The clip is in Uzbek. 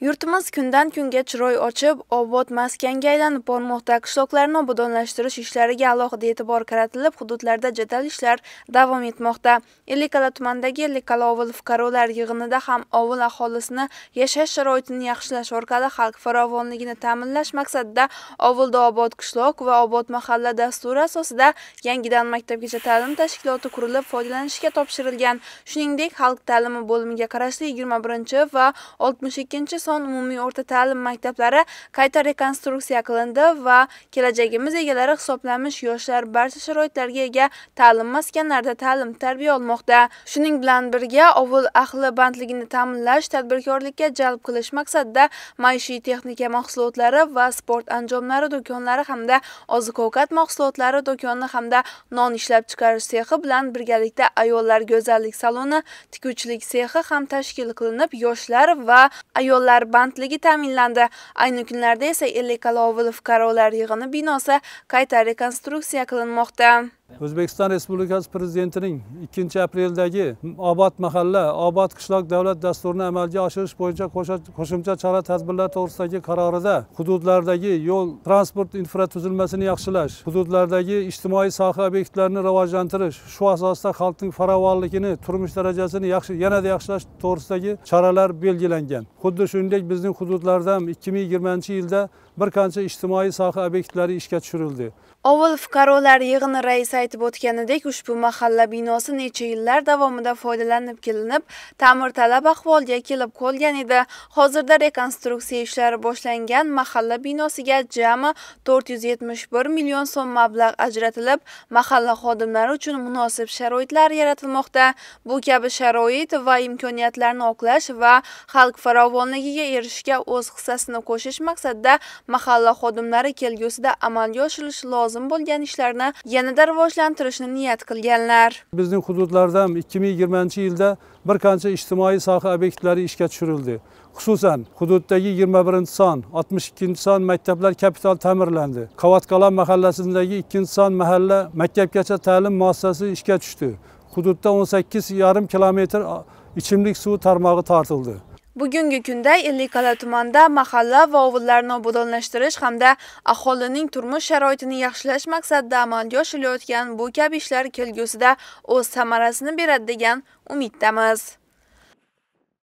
Yurtimiz kundan kunga chiroy ochib, obod maskanga aylanib bormoqda. Qishloqlarni obodonlashtirish ishlariga alohida e'tibor qaratilib, hududlarda jadal ishlar davom etmoqda. Ellikala tumanidagi Ellikala ovul fuqarolar yig'inida ham ovul aholisini yashash sharoitini yaxshilash orqali xalq farovonligini ta'minlash maqsadida ovulda obod qishloq va obod mahalla dasturi asosida yangidan maktabgacha ta'lim tashkiloti qurilib, foydalanishga topshirilgan. Shuningdek, xalq ta'limi bo'limiga qarashli 21 va 62 Son umumiy o'rta ta'lim maktablari qayta rekonstruksiya qilindi va kelajagimiz egalari hisoblanmish yoshlar barcha sharoitlarga ega ta'lim maskanlarida ta'lim tarbiya olmoqda. Shuning bilan birga ovul ahli bandligini ta'minlash, tadbirkorlikka jalb qilish maqsadida maishiy texnika mahsulotlari va sport anjomlari do'konlari hamda oziq-ovqat mahsulotlari do'koni hamda non ishlab chiqarish sexi bilan birgalikda ayollar go'zallik saloni, tikuvchilik sexi ham tashkil qilinib, yoshlar va ayollar fuqarolar bandligi ta'minlandi ayni kunlarda esa 50 ovuli fuqarolar yig'ini binosi qayta rekonstruksiya qilinmoqda o'zbekiston respublikasi prezidentining ikkinchi apreldagi obod mahalla obod qishloq davlat dasturini amalga oshirish bo'yicha qo'shimcha chora tadbirlar to'g'risidagi qarorida hududlardagi yo'l transport infratuzilmasini yaxshilash hududlardagi ijtimoiy soha obyektlarini rivojlantirish shu asosda xalqning farovonligini turmush darajasini yaxshi yanada yaxshilash to'g'risidagi choralar belgilangan xuddi shuningdek bizning hududlarda ham ikki ming yigirmanchi yilda bir qancha ijtimoiy soha obyektlari ishga tushirildi Ovul fuqarolar yig'ini raisi aytib o'tganidek, ushbu mahalla binosi necha yillar davomida foydalanib kelinib, ta'mirtalab ahvolga kelib qolgan edi. Hozirda rekonstruksiya ishlari boshlangan mahalla binosiga jami 471 million so'm mablag' ajratilib, mahalla xodimlari uchun munosib sharoitlar yaratilmoqda. Bu kabi sharoit va imkoniyatlarni oqlash va xalq farovonligiga erishishga o'z hissasini qo'shish maqsadida mahalla xodimlari kelgusida amalga oshirilishi lozim. lozim bo'lgan ishlarni yanada rivojlantirishni niyat qilganlar bizning hududlarda ham ikki ming yigirmanchi yilda bir qancha ijtimoiy soha obyektlari ishga tushirildi xususan hududdagi yigirma birinchi son oltmish ikkinchi son maktablar kapital ta'mirlandi qavatqalon mahallasidagi ikkinchi son mahalla maktabgacha ta'lim muassasasi ishga tushdi hududda o'n sakkiz yarim kilometr ichimlik suvi tarmog'i tortildi Bugungi kunda Ellikqal'a tumanida mahalla va ovullarni obodonlashtirish hamda aholining turmush sharoitini yaxshilash maqsadida amalga oshirilayotgan bu kabi ishlar kelgusida o'z samarasini beradi degan umiddamiz.